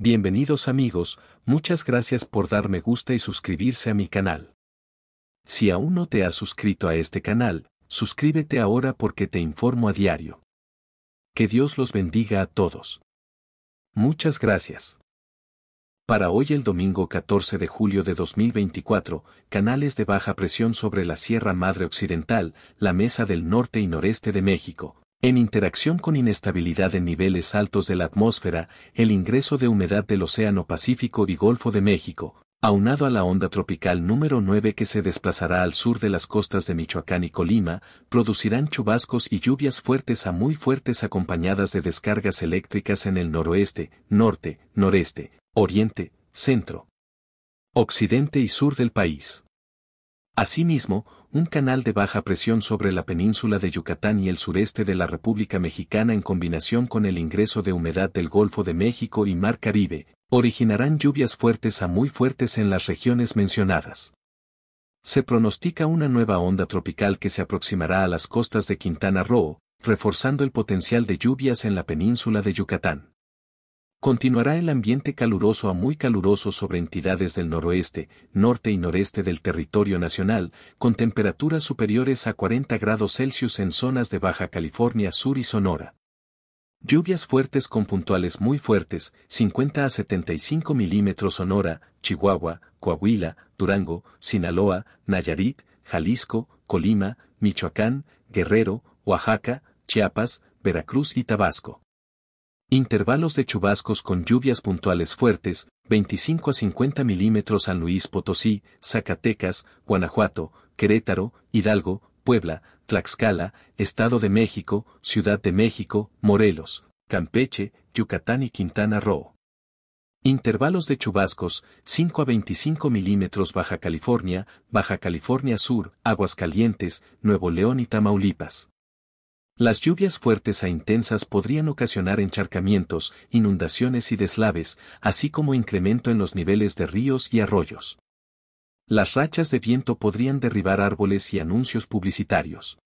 Bienvenidos amigos, muchas gracias por darme me gusta y suscribirse a mi canal. Si aún no te has suscrito a este canal, suscríbete ahora porque te informo a diario. Que Dios los bendiga a todos. Muchas gracias. Para hoy el domingo 14 de julio de 2024, canales de baja presión sobre la Sierra Madre Occidental, la Mesa del Norte y Noreste de México, en interacción con inestabilidad en niveles altos de la atmósfera, el ingreso de humedad del Océano Pacífico y Golfo de México, aunado a la onda tropical número 9 que se desplazará al sur de las costas de Michoacán y Colima, producirán chubascos y lluvias fuertes a muy fuertes acompañadas de descargas eléctricas en el noroeste, norte, noreste, oriente, centro, occidente y sur del país. Asimismo, un canal de baja presión sobre la península de Yucatán y el sureste de la República Mexicana en combinación con el ingreso de humedad del Golfo de México y Mar Caribe, originarán lluvias fuertes a muy fuertes en las regiones mencionadas. Se pronostica una nueva onda tropical que se aproximará a las costas de Quintana Roo, reforzando el potencial de lluvias en la península de Yucatán. Continuará el ambiente caluroso a muy caluroso sobre entidades del noroeste, norte y noreste del territorio nacional, con temperaturas superiores a 40 grados Celsius en zonas de Baja California Sur y Sonora. Lluvias fuertes con puntuales muy fuertes, 50 a 75 milímetros Sonora, Chihuahua, Coahuila, Durango, Sinaloa, Nayarit, Jalisco, Colima, Michoacán, Guerrero, Oaxaca, Chiapas, Veracruz y Tabasco. Intervalos de chubascos con lluvias puntuales fuertes, 25 a 50 milímetros San Luis Potosí, Zacatecas, Guanajuato, Querétaro, Hidalgo, Puebla, Tlaxcala, Estado de México, Ciudad de México, Morelos, Campeche, Yucatán y Quintana Roo. Intervalos de chubascos, 5 a 25 milímetros Baja California, Baja California Sur, Aguascalientes, Nuevo León y Tamaulipas. Las lluvias fuertes a e intensas podrían ocasionar encharcamientos, inundaciones y deslaves, así como incremento en los niveles de ríos y arroyos. Las rachas de viento podrían derribar árboles y anuncios publicitarios.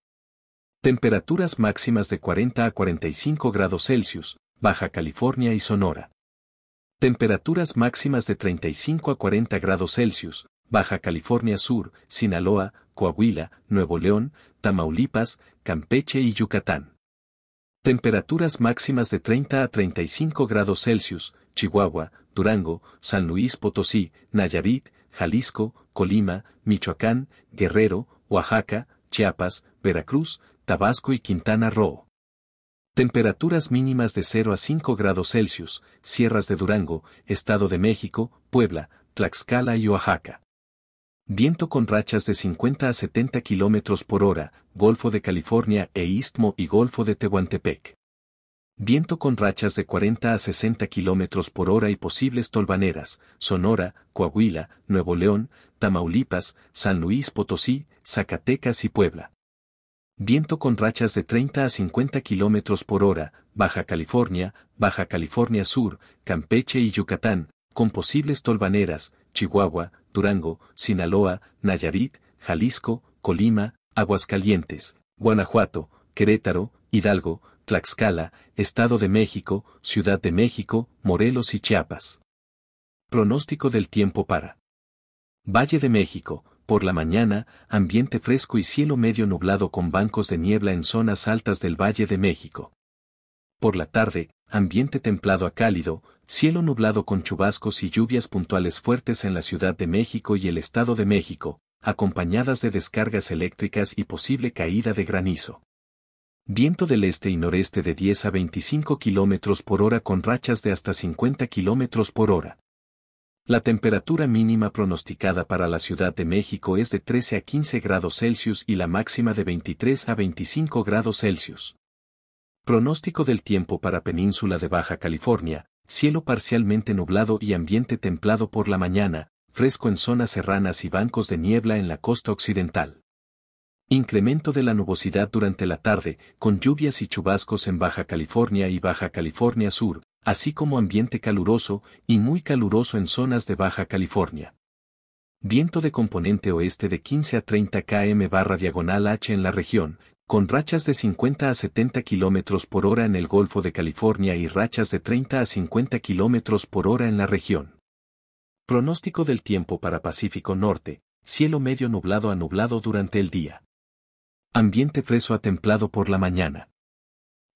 Temperaturas máximas de 40 a 45 grados Celsius, Baja California y Sonora. Temperaturas máximas de 35 a 40 grados Celsius, Baja California Sur, Sinaloa, Coahuila, Nuevo León, Tamaulipas, Campeche y Yucatán. Temperaturas máximas de 30 a 35 grados Celsius, Chihuahua, Durango, San Luis Potosí, Nayarit, Jalisco, Colima, Michoacán, Guerrero, Oaxaca, Chiapas, Veracruz, Tabasco y Quintana Roo. Temperaturas mínimas de 0 a 5 grados Celsius, sierras de Durango, Estado de México, Puebla, Tlaxcala y Oaxaca. Viento con rachas de 50 a 70 km por hora, Golfo de California e Istmo y Golfo de Tehuantepec. Viento con rachas de 40 a 60 km por hora y posibles tolvaneras, Sonora, Coahuila, Nuevo León, Tamaulipas, San Luis Potosí, Zacatecas y Puebla. Viento con rachas de 30 a 50 km por hora, Baja California, Baja California Sur, Campeche y Yucatán, con posibles tolvaneras, Chihuahua, Durango, Sinaloa, Nayarit, Jalisco, Colima, Aguascalientes, Guanajuato, Querétaro, Hidalgo, Tlaxcala, Estado de México, Ciudad de México, Morelos y Chiapas. Pronóstico del tiempo para Valle de México, por la mañana, ambiente fresco y cielo medio nublado con bancos de niebla en zonas altas del Valle de México. Por la tarde, ambiente templado a cálido, cielo nublado con chubascos y lluvias puntuales fuertes en la Ciudad de México y el Estado de México, acompañadas de descargas eléctricas y posible caída de granizo. Viento del este y noreste de 10 a 25 km por hora con rachas de hasta 50 km por hora. La temperatura mínima pronosticada para la Ciudad de México es de 13 a 15 grados Celsius y la máxima de 23 a 25 grados Celsius. Pronóstico del tiempo para Península de Baja California, cielo parcialmente nublado y ambiente templado por la mañana, fresco en zonas serranas y bancos de niebla en la costa occidental. Incremento de la nubosidad durante la tarde, con lluvias y chubascos en Baja California y Baja California Sur, así como ambiente caluroso y muy caluroso en zonas de Baja California. Viento de componente oeste de 15 a 30 km barra diagonal H en la región, con rachas de 50 a 70 km por hora en el Golfo de California y rachas de 30 a 50 km por hora en la región. Pronóstico del tiempo para Pacífico Norte, cielo medio nublado a nublado durante el día. Ambiente freso a templado por la mañana.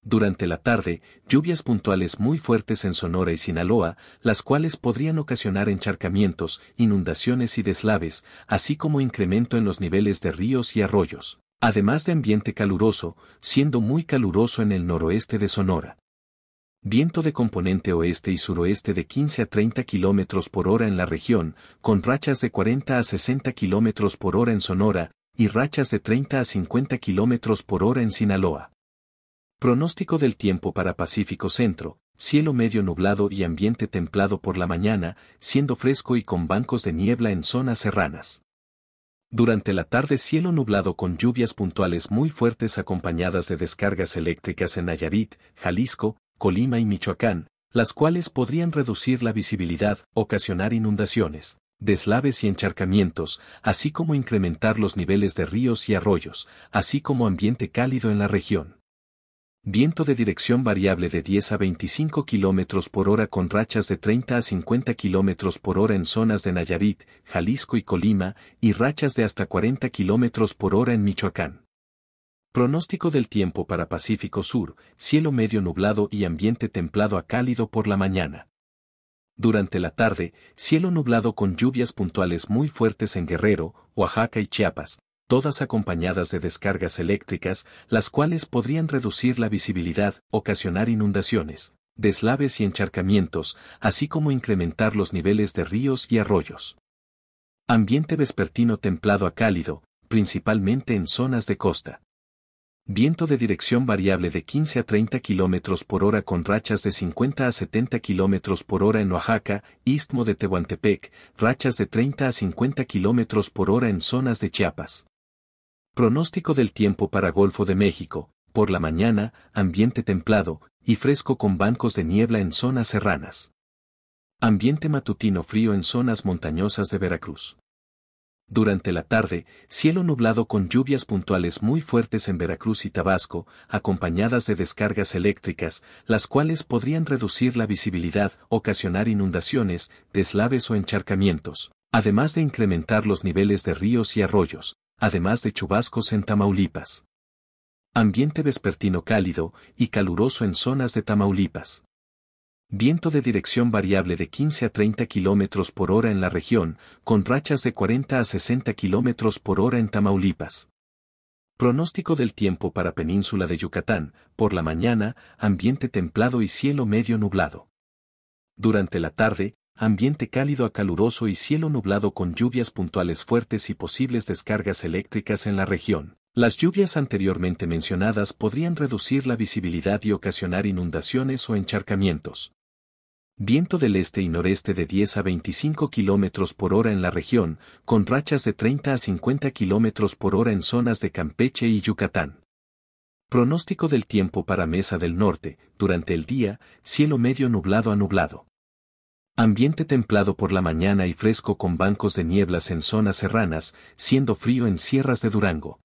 Durante la tarde, lluvias puntuales muy fuertes en Sonora y Sinaloa, las cuales podrían ocasionar encharcamientos, inundaciones y deslaves, así como incremento en los niveles de ríos y arroyos. Además de ambiente caluroso, siendo muy caluroso en el noroeste de Sonora. Viento de componente oeste y suroeste de 15 a 30 km por hora en la región, con rachas de 40 a 60 km por hora en Sonora, y rachas de 30 a 50 km por hora en Sinaloa. Pronóstico del tiempo para Pacífico Centro, cielo medio nublado y ambiente templado por la mañana, siendo fresco y con bancos de niebla en zonas serranas. Durante la tarde cielo nublado con lluvias puntuales muy fuertes acompañadas de descargas eléctricas en Nayarit, Jalisco, Colima y Michoacán, las cuales podrían reducir la visibilidad, ocasionar inundaciones, deslaves y encharcamientos, así como incrementar los niveles de ríos y arroyos, así como ambiente cálido en la región viento de dirección variable de 10 a 25 km por hora con rachas de 30 a 50 km por hora en zonas de Nayarit, Jalisco y Colima, y rachas de hasta 40 km por hora en Michoacán. Pronóstico del tiempo para Pacífico Sur, cielo medio nublado y ambiente templado a cálido por la mañana. Durante la tarde, cielo nublado con lluvias puntuales muy fuertes en Guerrero, Oaxaca y Chiapas, todas acompañadas de descargas eléctricas, las cuales podrían reducir la visibilidad, ocasionar inundaciones, deslaves y encharcamientos, así como incrementar los niveles de ríos y arroyos. Ambiente vespertino templado a cálido, principalmente en zonas de costa. Viento de dirección variable de 15 a 30 km por hora con rachas de 50 a 70 km por hora en Oaxaca, Istmo de Tehuantepec, rachas de 30 a 50 km por hora en zonas de Chiapas. Pronóstico del tiempo para Golfo de México, por la mañana, ambiente templado y fresco con bancos de niebla en zonas serranas. Ambiente matutino frío en zonas montañosas de Veracruz. Durante la tarde, cielo nublado con lluvias puntuales muy fuertes en Veracruz y Tabasco, acompañadas de descargas eléctricas, las cuales podrían reducir la visibilidad, ocasionar inundaciones, deslaves o encharcamientos, además de incrementar los niveles de ríos y arroyos, además de chubascos en Tamaulipas. Ambiente vespertino cálido y caluroso en zonas de Tamaulipas. Viento de dirección variable de 15 a 30 km por hora en la región, con rachas de 40 a 60 km por hora en Tamaulipas. Pronóstico del tiempo para Península de Yucatán, por la mañana, ambiente templado y cielo medio nublado. Durante la tarde, ambiente cálido a caluroso y cielo nublado con lluvias puntuales fuertes y posibles descargas eléctricas en la región. Las lluvias anteriormente mencionadas podrían reducir la visibilidad y ocasionar inundaciones o encharcamientos. Viento del este y noreste de 10 a 25 km por hora en la región, con rachas de 30 a 50 km por hora en zonas de Campeche y Yucatán. Pronóstico del tiempo para Mesa del Norte, durante el día, cielo medio nublado a nublado. Ambiente templado por la mañana y fresco con bancos de nieblas en zonas serranas, siendo frío en sierras de Durango.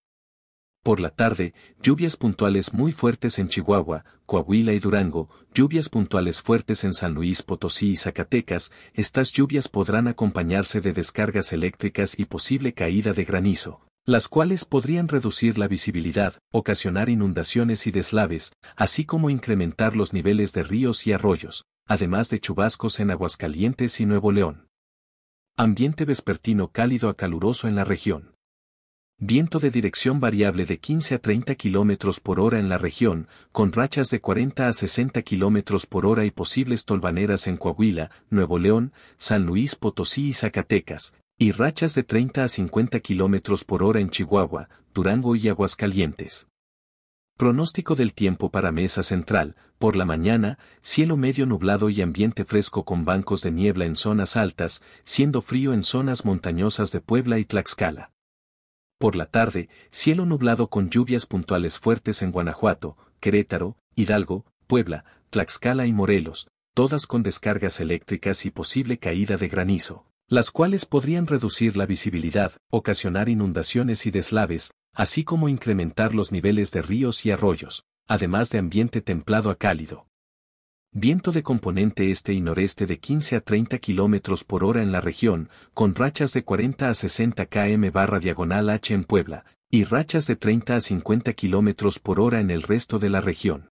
Por la tarde, lluvias puntuales muy fuertes en Chihuahua, Coahuila y Durango, lluvias puntuales fuertes en San Luis Potosí y Zacatecas, estas lluvias podrán acompañarse de descargas eléctricas y posible caída de granizo, las cuales podrían reducir la visibilidad, ocasionar inundaciones y deslaves, así como incrementar los niveles de ríos y arroyos además de chubascos en Aguascalientes y Nuevo León. Ambiente vespertino cálido a caluroso en la región. Viento de dirección variable de 15 a 30 km por hora en la región, con rachas de 40 a 60 km por hora y posibles tolvaneras en Coahuila, Nuevo León, San Luis Potosí y Zacatecas, y rachas de 30 a 50 km por hora en Chihuahua, Durango y Aguascalientes. Pronóstico del tiempo para Mesa Central, por la mañana, cielo medio nublado y ambiente fresco con bancos de niebla en zonas altas, siendo frío en zonas montañosas de Puebla y Tlaxcala. Por la tarde, cielo nublado con lluvias puntuales fuertes en Guanajuato, Querétaro, Hidalgo, Puebla, Tlaxcala y Morelos, todas con descargas eléctricas y posible caída de granizo, las cuales podrían reducir la visibilidad, ocasionar inundaciones y deslaves, así como incrementar los niveles de ríos y arroyos, además de ambiente templado a cálido. Viento de componente este y noreste de 15 a 30 km por hora en la región, con rachas de 40 a 60 km barra diagonal H en Puebla, y rachas de 30 a 50 km por hora en el resto de la región.